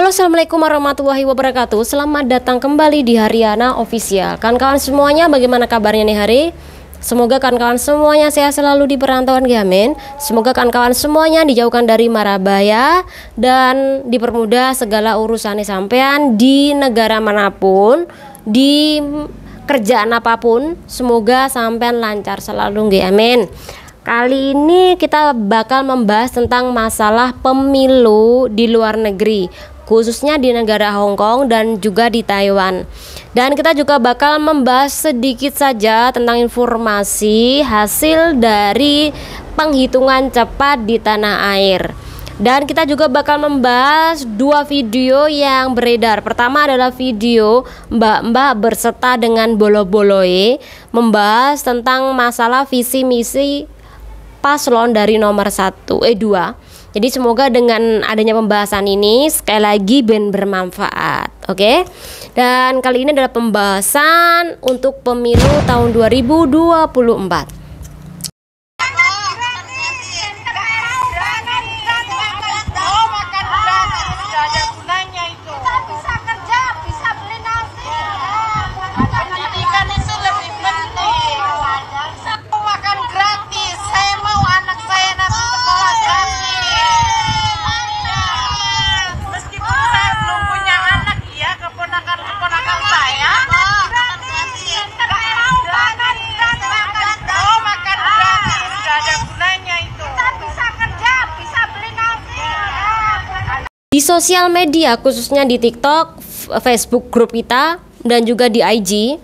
Halo Assalamualaikum warahmatullahi wabarakatuh Selamat datang kembali di Hariana Official Kawan-kawan semuanya bagaimana kabarnya nih hari? Semoga kawan-kawan semuanya sehat selalu di perantauan Giamin Semoga kawan-kawan semuanya dijauhkan dari marabaya Dan dipermudah segala urusannya sampean di negara manapun Di kerjaan apapun Semoga sampean lancar selalu nggih amin Kali ini kita bakal membahas tentang masalah pemilu di luar negeri khususnya di negara Hong Kong dan juga di Taiwan. Dan kita juga bakal membahas sedikit saja tentang informasi hasil dari penghitungan cepat di tanah air. Dan kita juga bakal membahas dua video yang beredar. Pertama adalah video mbak-mbak berserta dengan bolo-boloe membahas tentang masalah visi misi paslon dari nomor satu eh dua jadi semoga dengan adanya pembahasan ini sekali lagi band bermanfaat, oke? Okay? Dan kali ini adalah pembahasan untuk pemilu tahun 2024. sosial media khususnya di TikTok, Facebook grup kita dan juga di IG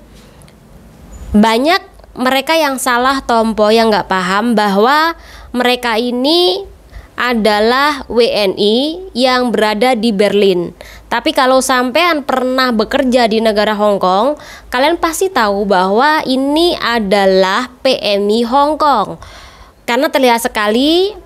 banyak mereka yang salah tompo yang nggak paham bahwa mereka ini adalah WNI yang berada di Berlin. Tapi kalau sampean pernah bekerja di negara Hong Kong, kalian pasti tahu bahwa ini adalah PMI Hong Kong. Karena terlihat sekali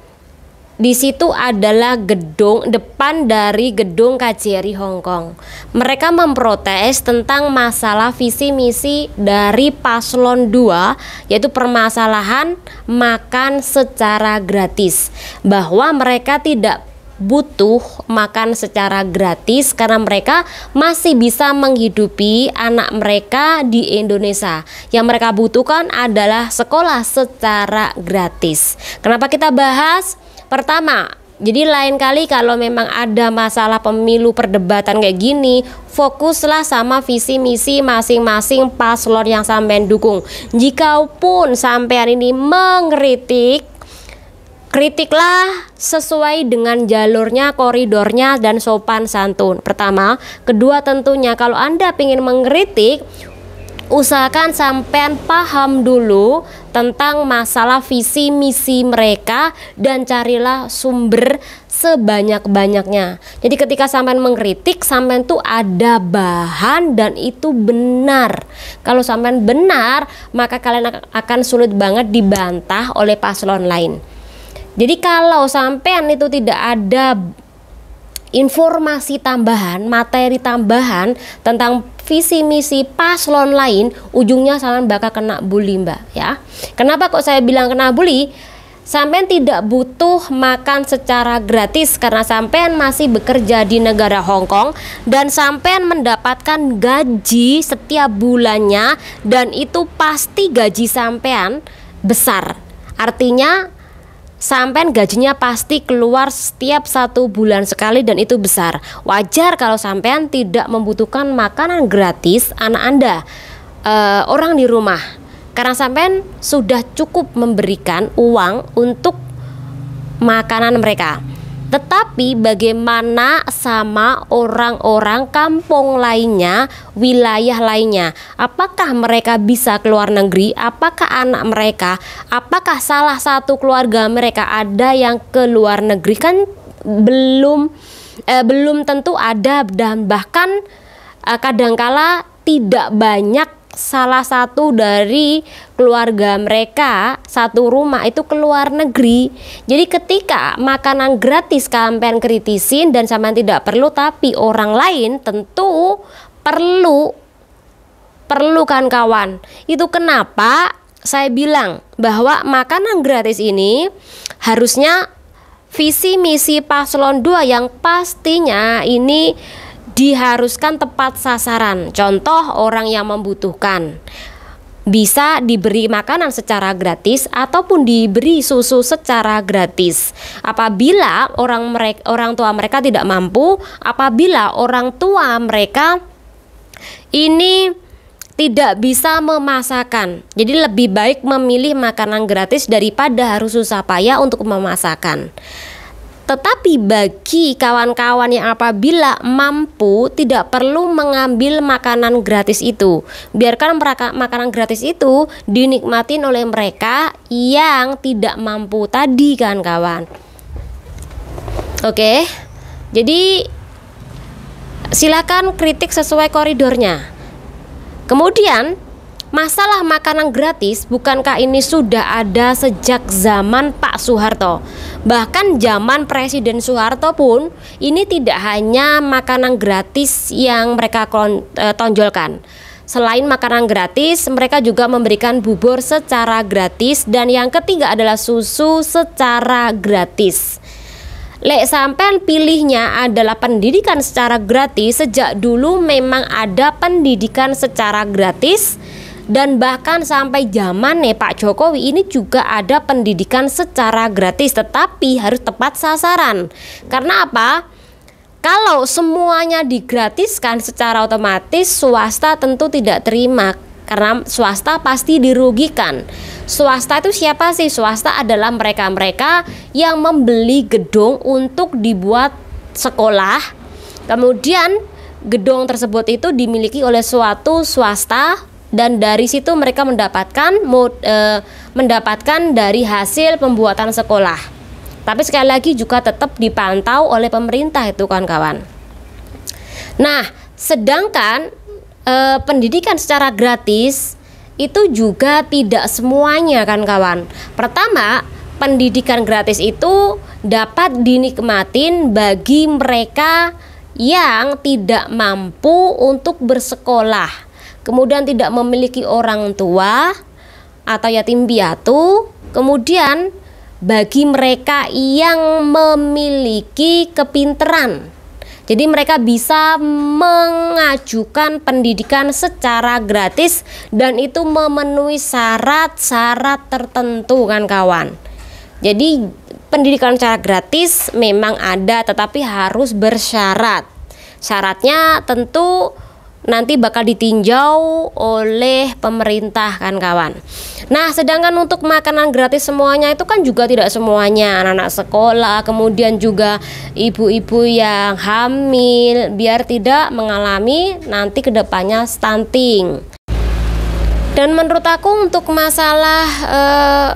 di situ adalah gedung depan dari gedung KJRI Hong Kong. Mereka memprotes tentang masalah visi misi dari paslon 2 yaitu permasalahan makan secara gratis. Bahwa mereka tidak butuh makan secara gratis karena mereka masih bisa menghidupi anak mereka di Indonesia. Yang mereka butuhkan adalah sekolah secara gratis. Kenapa kita bahas? Pertama, jadi lain kali kalau memang ada masalah pemilu perdebatan kayak gini, fokuslah sama visi misi masing-masing paslon yang sampean dukung. Jikapun sampean ini mengkritik Kritiklah sesuai dengan jalurnya, koridornya, dan sopan santun. Pertama, kedua tentunya kalau Anda ingin mengkritik, usahakan sampean paham dulu tentang masalah visi misi mereka dan carilah sumber sebanyak-banyaknya. Jadi ketika sampean mengkritik, sampean tuh ada bahan dan itu benar. Kalau sampean benar, maka kalian akan sulit banget dibantah oleh paslon lain. Jadi kalau sampean itu tidak ada informasi tambahan, materi tambahan tentang visi misi paslon lain ujungnya salam bakal kena bully mbak ya kenapa kok saya bilang kena bully Sampean tidak butuh makan secara gratis karena sampean masih bekerja di negara Hong Kong dan sampean mendapatkan gaji setiap bulannya dan itu pasti gaji sampean besar. Artinya sampean gajinya pasti keluar setiap satu bulan sekali dan itu besar. Wajar kalau sampean tidak membutuhkan makanan gratis anak Anda, e, orang di rumah. Karena sampean sudah cukup memberikan uang untuk makanan mereka. Tetapi bagaimana sama orang-orang kampung lainnya, wilayah lainnya? Apakah mereka bisa keluar negeri? Apakah anak mereka? Apakah salah satu keluarga mereka ada yang ke luar negeri kan belum eh, belum tentu ada dan bahkan eh, kadangkala tidak banyak salah satu dari keluarga mereka satu rumah itu keluar negeri. Jadi ketika makanan gratis kampen kritisin dan sama tidak perlu tapi orang lain tentu perlu perlu kan kawan. Itu kenapa saya bilang bahwa makanan gratis ini harusnya visi misi paslon 2 yang pastinya ini diharuskan tepat sasaran. Contoh orang yang membutuhkan bisa diberi makanan secara gratis ataupun diberi susu secara gratis. Apabila orang mereka orang tua mereka tidak mampu, apabila orang tua mereka ini tidak bisa memasakkan. Jadi lebih baik memilih makanan gratis daripada harus susah payah untuk memasakkan. Tetapi bagi kawan-kawan yang apabila mampu tidak perlu mengambil makanan gratis itu. Biarkan mereka, makanan gratis itu dinikmatin oleh mereka yang tidak mampu tadi kan kawan. Oke. Jadi silakan kritik sesuai koridornya. Kemudian Masalah makanan gratis, bukankah ini sudah ada sejak zaman Pak Soeharto? Bahkan zaman Presiden Soeharto pun, ini tidak hanya makanan gratis yang mereka e, tonjolkan. Selain makanan gratis, mereka juga memberikan bubur secara gratis dan yang ketiga adalah susu secara gratis. Lek sampean pilihnya adalah pendidikan secara gratis, sejak dulu memang ada pendidikan secara gratis dan bahkan sampai zaman nih Pak Jokowi ini juga ada pendidikan secara gratis tetapi harus tepat sasaran. Karena apa? Kalau semuanya digratiskan secara otomatis swasta tentu tidak terima karena swasta pasti dirugikan. Swasta itu siapa sih? Swasta adalah mereka-mereka yang membeli gedung untuk dibuat sekolah. Kemudian gedung tersebut itu dimiliki oleh suatu swasta dan dari situ mereka mendapatkan mod, e, mendapatkan dari hasil pembuatan sekolah. Tapi sekali lagi juga tetap dipantau oleh pemerintah itu kan kawan Nah, sedangkan e, pendidikan secara gratis itu juga tidak semuanya kan kawan. Pertama, pendidikan gratis itu dapat dinikmatin bagi mereka yang tidak mampu untuk bersekolah kemudian tidak memiliki orang tua atau yatim piatu, kemudian bagi mereka yang memiliki kepinteran. Jadi mereka bisa mengajukan pendidikan secara gratis dan itu memenuhi syarat-syarat tertentu kan kawan. Jadi pendidikan secara gratis memang ada tetapi harus bersyarat. Syaratnya tentu nanti bakal ditinjau oleh pemerintah kan kawan. Nah, sedangkan untuk makanan gratis semuanya itu kan juga tidak semuanya anak-anak sekolah, kemudian juga ibu-ibu yang hamil biar tidak mengalami nanti kedepannya stunting. Dan menurut aku untuk masalah eh,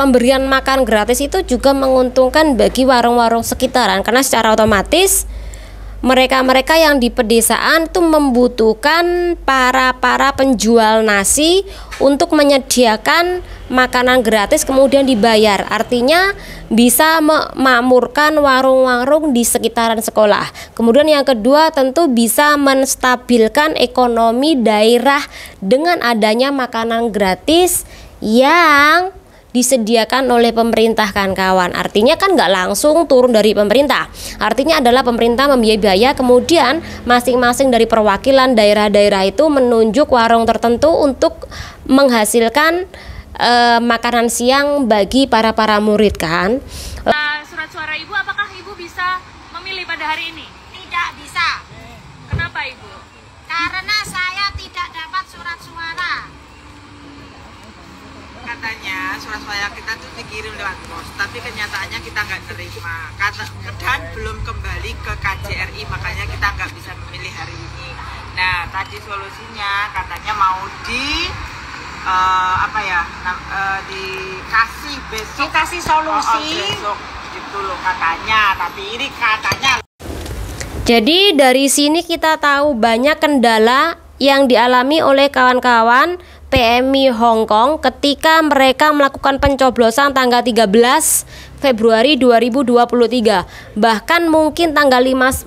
pemberian makan gratis itu juga menguntungkan bagi warung-warung sekitaran karena secara otomatis mereka-mereka yang di pedesaan tuh membutuhkan para-para penjual nasi untuk menyediakan makanan gratis kemudian dibayar. Artinya bisa memakmurkan warung-warung di sekitaran sekolah. Kemudian yang kedua tentu bisa menstabilkan ekonomi daerah dengan adanya makanan gratis yang disediakan oleh pemerintah kan kawan artinya kan nggak langsung turun dari pemerintah artinya adalah pemerintah membiayai biaya kemudian masing-masing dari perwakilan daerah-daerah itu menunjuk warung tertentu untuk menghasilkan eh, makanan siang bagi para para murid kan nah, surat suara ibu apakah ibu bisa memilih pada hari ini tidak bisa kenapa ibu surat suara kita tuh dikirim lewat pos tapi kenyataannya kita nggak terima kata dan belum kembali ke KJRI makanya kita nggak bisa memilih hari ini nah tadi solusinya katanya mau di uh, apa ya uh, dikasih besok dikasih solusi oh, oh, besok gitu loh katanya tapi ini katanya jadi dari sini kita tahu banyak kendala yang dialami oleh kawan-kawan PMI Hong Kong ketika mereka melakukan pencoblosan tanggal 13 Februari 2023. Bahkan mungkin tanggal 5, 15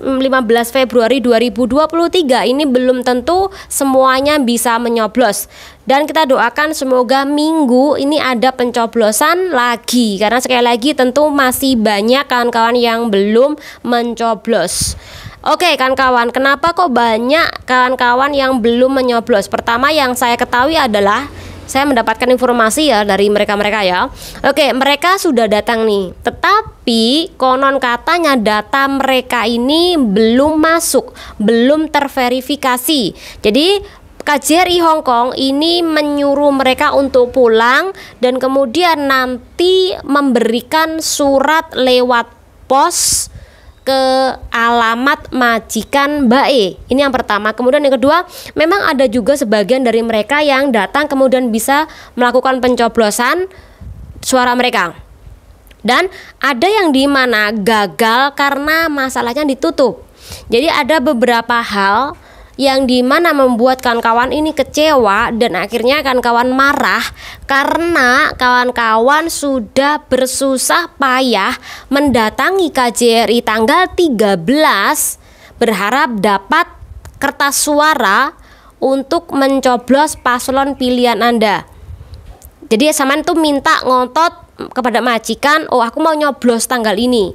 Februari 2023 ini belum tentu semuanya bisa menyoblos. Dan kita doakan semoga minggu ini ada pencoblosan lagi karena sekali lagi tentu masih banyak kawan-kawan yang belum mencoblos. Oke kawan-kawan, kenapa kok banyak kawan-kawan yang belum menyoblos? Pertama yang saya ketahui adalah saya mendapatkan informasi ya dari mereka-mereka ya. Oke, mereka sudah datang nih. Tetapi konon katanya data mereka ini belum masuk, belum terverifikasi. Jadi KJRI Hong Kong ini menyuruh mereka untuk pulang dan kemudian nanti memberikan surat lewat pos ke alamat majikan Mbak E. Ini yang pertama. Kemudian yang kedua, memang ada juga sebagian dari mereka yang datang kemudian bisa melakukan pencoblosan suara mereka. Dan ada yang di mana gagal karena masalahnya ditutup. Jadi ada beberapa hal yang dimana membuat kawan-kawan ini kecewa dan akhirnya kawan-kawan marah karena kawan-kawan sudah bersusah payah mendatangi KJRI tanggal 13 berharap dapat kertas suara untuk mencoblos paslon pilihan Anda. Jadi Saman tuh minta ngotot kepada majikan, "Oh, aku mau nyoblos tanggal ini."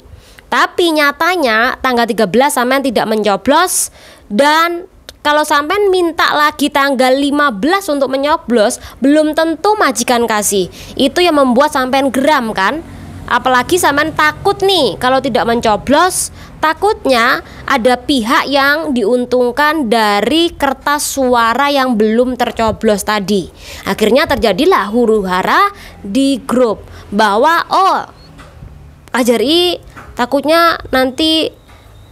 Tapi nyatanya tanggal 13 Saman tidak mencoblos dan kalau sampean minta lagi tanggal 15 untuk menyoblos, belum tentu majikan kasih. Itu yang membuat sampean geram kan? Apalagi sampean takut nih kalau tidak mencoblos, takutnya ada pihak yang diuntungkan dari kertas suara yang belum tercoblos tadi. Akhirnya terjadilah huru-hara di grup bahwa oh Ajari takutnya nanti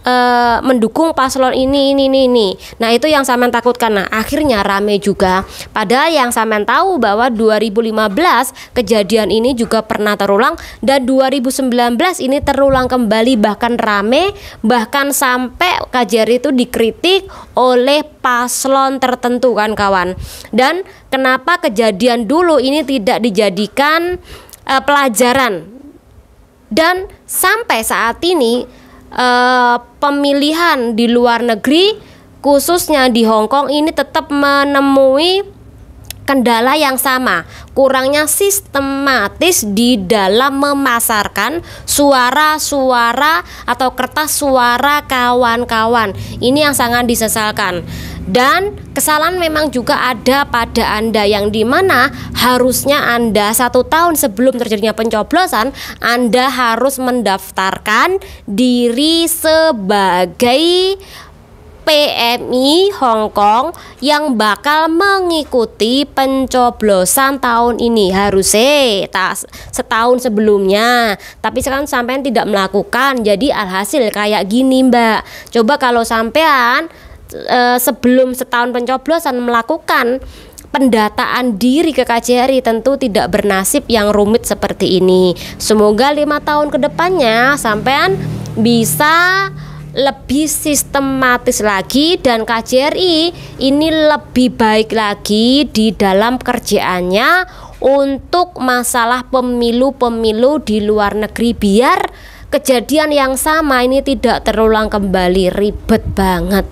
uh, mendukung paslon ini ini ini ini. Nah, itu yang saman takutkan. Nah, akhirnya rame juga. Padahal yang saman tahu bahwa 2015 kejadian ini juga pernah terulang dan 2019 ini terulang kembali bahkan rame bahkan sampai kajari itu dikritik oleh paslon tertentu kan kawan. Dan kenapa kejadian dulu ini tidak dijadikan uh, pelajaran? Dan sampai saat ini uh, pemilihan di luar negeri khususnya di Hong Kong ini tetap menemui kendala yang sama, kurangnya sistematis di dalam memasarkan suara-suara atau kertas suara kawan-kawan. Ini yang sangat disesalkan dan kesalahan memang juga ada pada Anda yang dimana harusnya Anda satu tahun sebelum terjadinya pencoblosan Anda harus mendaftarkan diri sebagai PMI Hong Kong yang bakal mengikuti pencoblosan tahun ini harusnya tak setahun sebelumnya tapi sekarang sampean tidak melakukan jadi alhasil kayak gini mbak coba kalau sampean Eh, sebelum setahun pencoblosan melakukan pendataan diri ke KJRI tentu tidak bernasib yang rumit seperti ini. Semoga lima tahun ke depannya sampean bisa lebih sistematis lagi dan KJRI ini lebih baik lagi di dalam kerjaannya untuk masalah pemilu-pemilu di luar negeri biar kejadian yang sama ini tidak terulang kembali ribet banget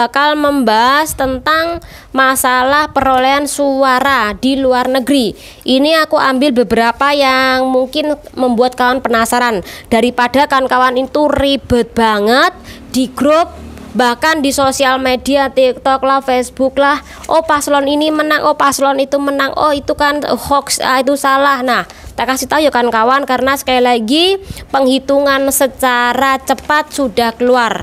bakal membahas tentang masalah perolehan suara di luar negeri. Ini aku ambil beberapa yang mungkin membuat kawan penasaran. Daripada kawan-kawan itu ribet banget di grup bahkan di sosial media TikTok lah Facebook lah oh paslon ini menang oh paslon itu menang oh itu kan hoax ah, itu salah nah tak kasih tahu ya kan kawan karena sekali lagi penghitungan secara cepat sudah keluar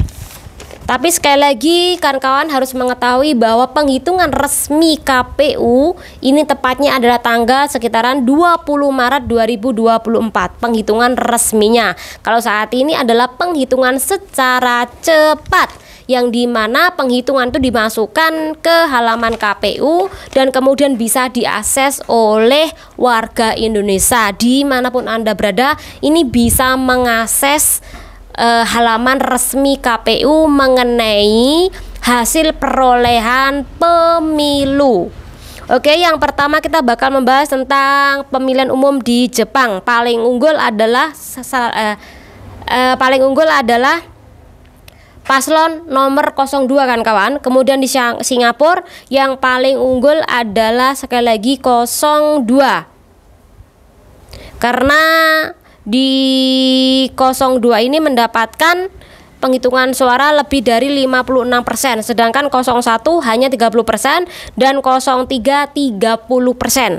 tapi sekali lagi kawan-kawan harus mengetahui bahwa penghitungan resmi KPU ini tepatnya adalah tanggal sekitaran 20 Maret 2024 penghitungan resminya. Kalau saat ini adalah penghitungan secara cepat yang di mana penghitungan itu dimasukkan ke halaman KPU dan kemudian bisa diakses oleh warga Indonesia dimanapun Anda berada ini bisa mengakses eh, halaman resmi KPU mengenai hasil perolehan pemilu. Oke, yang pertama kita bakal membahas tentang pemilihan umum di Jepang. Paling unggul adalah eh, eh, paling unggul adalah paslon nomor 02 kan kawan. Kemudian di Singapura yang paling unggul adalah sekali lagi 02. Karena di 02 ini mendapatkan penghitungan suara lebih dari 56%, persen, sedangkan 01 hanya 30% persen dan 03 30%. persen.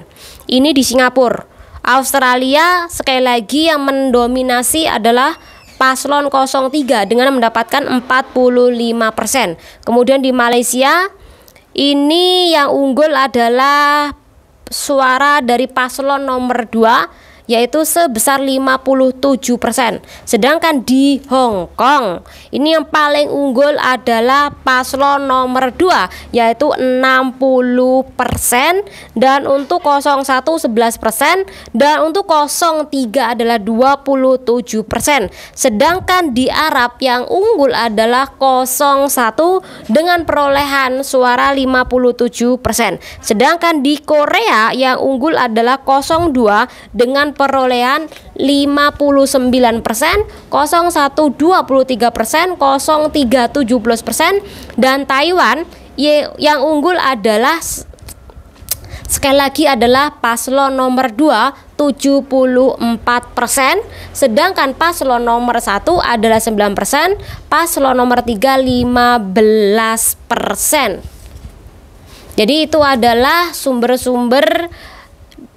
Ini di Singapura. Australia sekali lagi yang mendominasi adalah paslon 03 dengan mendapatkan 45%. persen. Kemudian di Malaysia ini yang unggul adalah suara dari paslon nomor 2 yaitu sebesar 57%. persen, Sedangkan di Hong Kong ini yang paling unggul adalah paslon nomor 2 yaitu 60% persen dan untuk 01 11% persen dan untuk 03 adalah 27%. persen. Sedangkan di Arab yang unggul adalah 01 dengan perolehan suara 57%. persen. Sedangkan di Korea yang unggul adalah 02 dengan perolehan 59 persen, 01 23 persen, 03 17 persen, dan Taiwan yang unggul adalah sekali lagi adalah paslon nomor 2 74%, persen sedangkan paslon nomor 1 adalah 9%, persen paslon nomor 3 15%. persen Jadi itu adalah sumber-sumber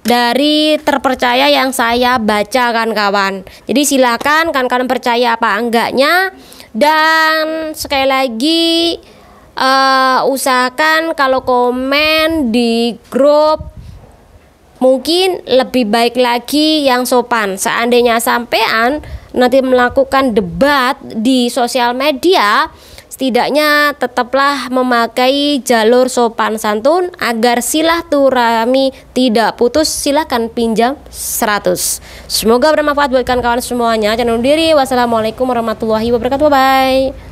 dari terpercaya yang saya baca kan kawan. Jadi silakan kan kalian percaya apa enggaknya dan sekali lagi uh, usahakan kalau komen di grup mungkin lebih baik lagi yang sopan. Seandainya sampean nanti melakukan debat di sosial media setidaknya tetaplah memakai jalur sopan santun agar silaturahmi tidak putus silahkan pinjam 100 semoga bermanfaat buat kawan-kawan semuanya channel diri wassalamualaikum warahmatullahi wabarakatuh bye